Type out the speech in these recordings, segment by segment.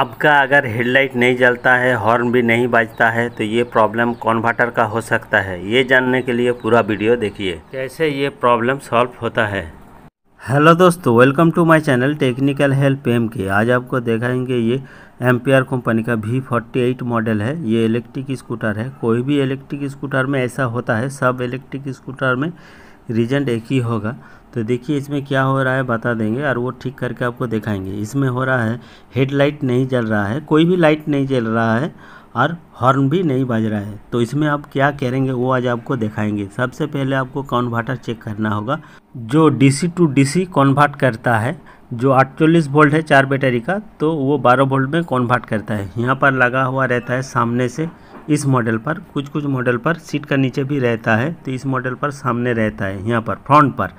आपका अगर हेडलाइट नहीं जलता है हॉर्न भी नहीं बजता है तो ये प्रॉब्लम कॉन्वर्टर का हो सकता है ये जानने के लिए पूरा वीडियो देखिए कैसे ये प्रॉब्लम सॉल्व होता है हेलो दोस्तों welcome to my channel technical help M के आज आपको देखाएंगे ये एम्पियर कंपनी का वी फोर्टी एट मॉडल है ये इलेक्ट्रिक स्कूटर है कोई भी इलेक्ट्रिक स्कूटर में ऐसा होता है सब इलेक्ट्रिक स्कूटर में रीजेंट एक ही होगा तो देखिए इसमें क्या हो रहा है बता देंगे और वो ठीक करके आपको दिखाएंगे इसमें हो रहा है हेडलाइट नहीं जल रहा है कोई भी लाइट नहीं जल रहा है और हॉर्न भी नहीं बज रहा है तो इसमें आप क्या करेंगे वो आज आपको दिखाएंगे सबसे पहले आपको कॉन्वर्टर चेक करना होगा जो डीसी टू डीसी कॉन्वर्ट करता है जो 48 वोल्ट है चार बैटरी का तो वो 12 वोल्ट में कॉन्वर्ट करता है यहाँ पर लगा हुआ रहता है सामने से इस मॉडल पर कुछ कुछ मॉडल पर सीट का नीचे भी रहता है तो इस मॉडल पर सामने रहता है यहाँ पर फ्रंट पर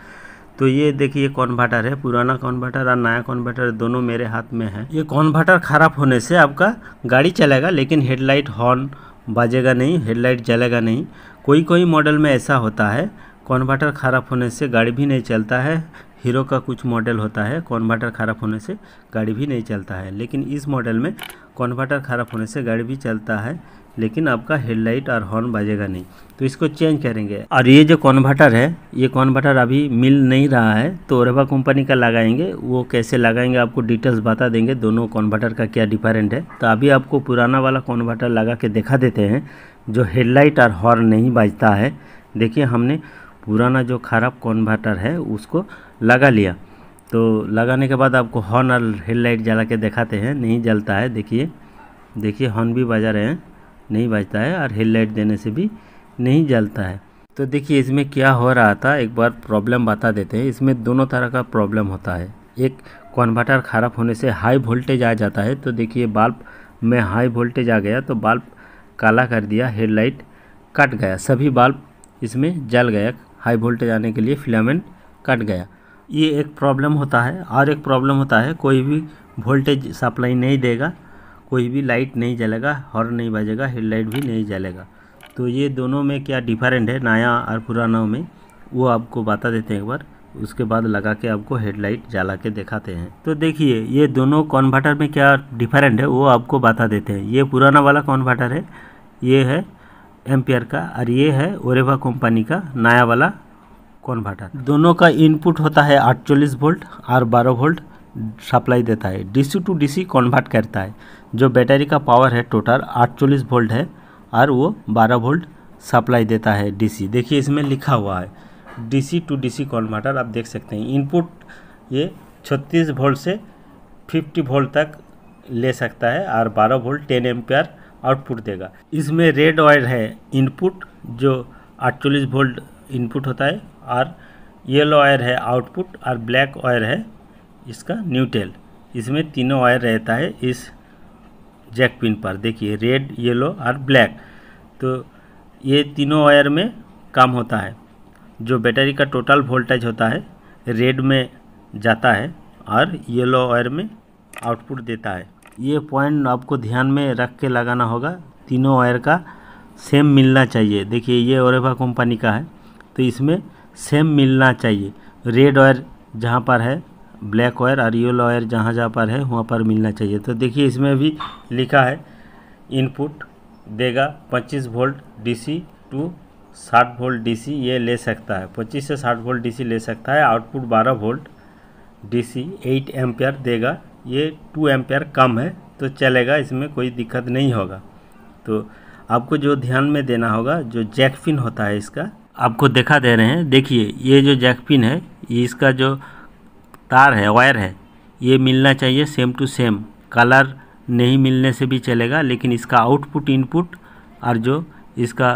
तो ये देखिए कन्वर्टर है पुराना कन्वर्टर और नया कन्वर्टर दोनों मेरे हाथ में है ये कन्वर्टर ख़राब होने से आपका गाड़ी चलेगा लेकिन हेडलाइट हॉर्न बाजेगा नहीं हेडलाइट जलेगा नहीं कोई कोई मॉडल में ऐसा होता है कन्वर्टर ख़राब होने से गाड़ी भी नहीं चलता है हीरो का कुछ मॉडल होता है कन्वर्टर ख़राब होने से गाड़ी भी नहीं चलता है लेकिन इस मॉडल में कन्वर्टर ख़राब होने से गाड़ी भी चलता है लेकिन आपका हेडलाइट और हॉर्न बजेगा नहीं तो इसको चेंज करेंगे और ये जो कॉन्वर्टर है ये कॉन्वर्टर अभी मिल नहीं रहा है तो ओरेवा कंपनी का लगाएंगे वो कैसे लगाएंगे आपको डिटेल्स बता देंगे दोनों कॉन्वर्टर का क्या डिफरेंट है तो अभी आपको पुराना वाला कॉन्वर्टर लगा के दिखा देते हैं जो हेडलाइट और हॉर्न नहीं बजता है देखिए हमने पुराना जो खराब कॉन्वर्टर है उसको लगा लिया तो लगाने के बाद आपको हॉर्न और हेडलाइट जला के दिखाते हैं नहीं जलता है देखिए देखिए हॉर्न भी बजा रहे हैं नहीं बजता है और हेडलाइट देने से भी नहीं जलता है तो देखिए इसमें क्या हो रहा था एक बार प्रॉब्लम बता देते हैं इसमें दोनों तरह का प्रॉब्लम होता है एक कन्वर्टर ख़राब होने से हाई वोल्टेज आ जाता है तो देखिए बल्ब में हाई वोल्टेज आ गया तो बल्ब काला कर दिया हेडलाइट कट गया सभी बल्ब इसमें जल गया हाई वोल्टेज आने के लिए फिलामेंट कट गया ये एक प्रॉब्लम होता है और एक प्रॉब्लम होता है कोई भी वोल्टेज सप्लाई नहीं देगा कोई भी लाइट नहीं जलेगा हॉर्न नहीं बजेगा हेडलाइट भी नहीं जलेगा तो ये दोनों में क्या डिफरेंट है नया और पुराना में वो आपको बता देते हैं एक बार उसके बाद लगा के आपको हेडलाइट जला के दिखाते हैं तो देखिए ये दोनों कॉन्वर्टर में क्या डिफरेंट है वो आपको बता देते हैं ये पुराना वाला कॉन्वर्टर है ये है एम्पियर का और ये है ओरेवा कंपनी का नया वाला कॉन्वर्टर दोनों का इनपुट होता है 48 वोल्ट और 12 वोल्ट सप्लाई देता है डीसी टू डीसी कन्वर्ट करता है जो बैटरी का पावर है टोटल 48 वोल्ट है और वो 12 वोल्ट सप्लाई देता है डीसी देखिए इसमें लिखा हुआ है डीसी टू डीसी कन्वर्टर आप देख सकते हैं इनपुट ये 36 वोल्ट से 50 वोल्ट तक ले सकता है और 12 वोल्ट 10 एम्पियर आउटपुट देगा इसमें रेड वायर है इनपुट जो 48 वोल्ट इनपुट होता है और येलो वायर है आउटपुट और ब्लैक वायर है इसका न्यूटेल इसमें तीनों वायर रहता है इस जैक पिन पर देखिए रेड येलो और ब्लैक तो ये तीनों वायर में काम होता है जो बैटरी का टोटल वोल्टेज होता है रेड में जाता है और येलो वायर में आउटपुट देता है ये पॉइंट आपको ध्यान में रख के लगाना होगा तीनों वायर का सेम मिलना चाहिए देखिए ये ओरेवा कंपनी का है तो इसमें सेम मिलना चाहिए रेड वायर जहाँ पर है ब्लैक वायर और येलो वायर जहाँ जहाँ पर है वहाँ पर मिलना चाहिए तो देखिए इसमें भी लिखा है इनपुट देगा 25 volt DC to 60 volt DC ये ले सकता है 25 से 60 वोल्ट डीसी ले सकता है आउटपुट 12 वोल्ट डीसी 8 एम्पेयर देगा ये 2 एम्पेयर कम है तो चलेगा इसमें कोई दिक्कत नहीं होगा तो आपको जो ध्यान में देना होगा जो जैकपिन होता है इसका आपको देखा दे रहे हैं देखिए ये जो जैकपिन है इसका जो तार है वायर है ये मिलना चाहिए सेम टू सेम कलर नहीं मिलने से भी चलेगा लेकिन इसका आउटपुट इनपुट और जो इसका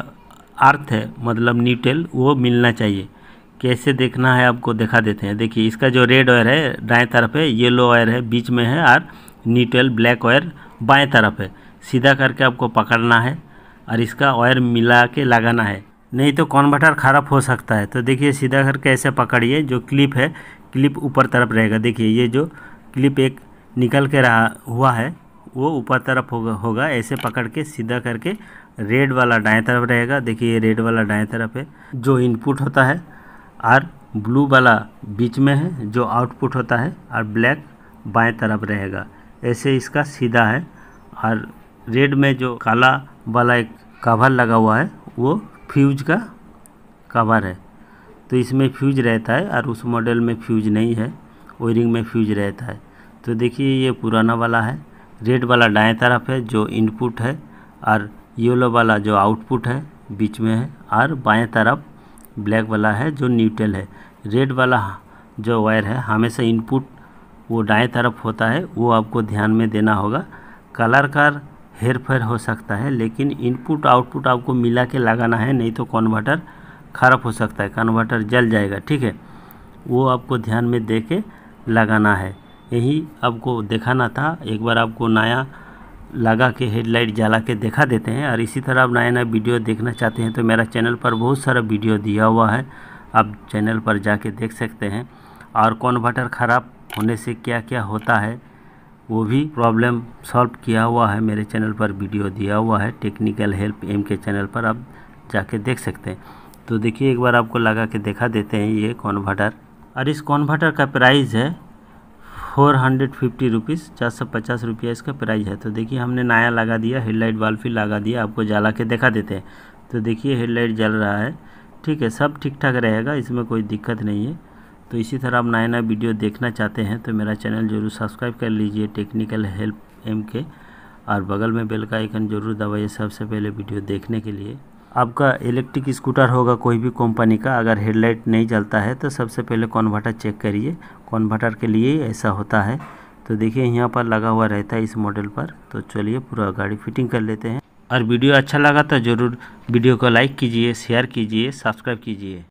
अर्थ है मतलब न्यूटेल वो मिलना चाहिए कैसे देखना है आपको दिखा देते हैं देखिए इसका जो रेड वायर है दाएं तरफ है येलो वायर है बीच में है और न्यूटेल ब्लैक वायर बाएं तरफ है सीधा करके आपको पकड़ना है और इसका वायर मिला के लगाना है नहीं तो कॉन्वर्टर ख़राब हो सकता है तो देखिए सीधा करके ऐसे पकड़िए जो क्लिप है क्लिप ऊपर तरफ रहेगा देखिए ये जो क्लिप एक निकल के रहा हुआ है वो ऊपर तरफ होगा होगा ऐसे पकड़ के सीधा करके रेड वाला दाएं तरफ रहेगा देखिए ये रेड वाला दाएं तरफ है जो इनपुट होता है और ब्लू वाला बीच में है जो आउटपुट होता है और ब्लैक बाएं तरफ रहेगा ऐसे इसका सीधा है और रेड में जो काला वाला एक कवर लगा हुआ है वो फ्यूज का कवर है तो इसमें फ्यूज रहता है और उस मॉडल में फ्यूज नहीं है ओयरिंग में फ्यूज रहता है तो देखिए ये पुराना वाला है रेड वाला दाएं तरफ है जो इनपुट है और येलो वाला जो आउटपुट है बीच में है और बाएं तरफ ब्लैक वाला है जो न्यूट्रल है रेड वाला जो वायर है हमेशा इनपुट वो दाएं तरफ होता है वो आपको ध्यान में देना होगा कलर का हेर फेर हो सकता है लेकिन इनपुट आउटपुट आपको मिला के लगाना है नहीं तो कन्वर्टर खराब हो सकता है कन्वर्टर जल जाएगा ठीक है वो आपको ध्यान में दे के लगाना है यही आपको दिखाना था एक बार आपको नया लगा के हेडलाइट जला के दिखा देते हैं और इसी तरह आप नया नया वीडियो देखना चाहते हैं तो मेरा चैनल पर बहुत सारा वीडियो दिया हुआ है आप चैनल पर जाके देख सकते हैं और कन्वर्टर ख़राब होने से क्या क्या होता है वो भी प्रॉब्लम सॉल्व किया हुआ है मेरे चैनल पर वीडियो दिया हुआ है टेक्निकल हेल्प एम के चैनल पर आप जाके देख सकते हैं तो देखिए एक बार आपको लगा के देखा देते हैं ये कॉन्वर्टर और इस कॉन्वर्टर का प्राइस है फोर हंड्रेड फिफ्टी रुपीज़ चार सौ पचास रुपया इसका प्राइस है तो देखिए हमने नया लगा दिया हेडलाइट बल्ब भी लगा दिया आपको जला के देखा देते हैं तो देखिए हेडलाइट जल रहा है ठीक है सब ठीक ठाक रहेगा इसमें कोई दिक्कत नहीं है तो इसी तरह आप नया नया वीडियो देखना चाहते हैं तो मेरा चैनल जरूर सब्सक्राइब कर लीजिए टेक्निकल हेल्प एम के और बगल में बेल का आइकन जरूर दबाइए सबसे पहले वीडियो देखने के लिए आपका इलेक्ट्रिक स्कूटर होगा कोई भी कंपनी का अगर हेडलाइट नहीं जलता है तो सबसे पहले कॉन्वर्टर चेक करिए कॉन्वर्टर के लिए ऐसा होता है तो देखिए यहाँ पर लगा हुआ रहता है इस मॉडल पर तो चलिए पूरा गाड़ी फिटिंग कर लेते हैं और वीडियो अच्छा लगा तो ज़रूर वीडियो को लाइक कीजिए शेयर कीजिए सब्सक्राइब कीजिए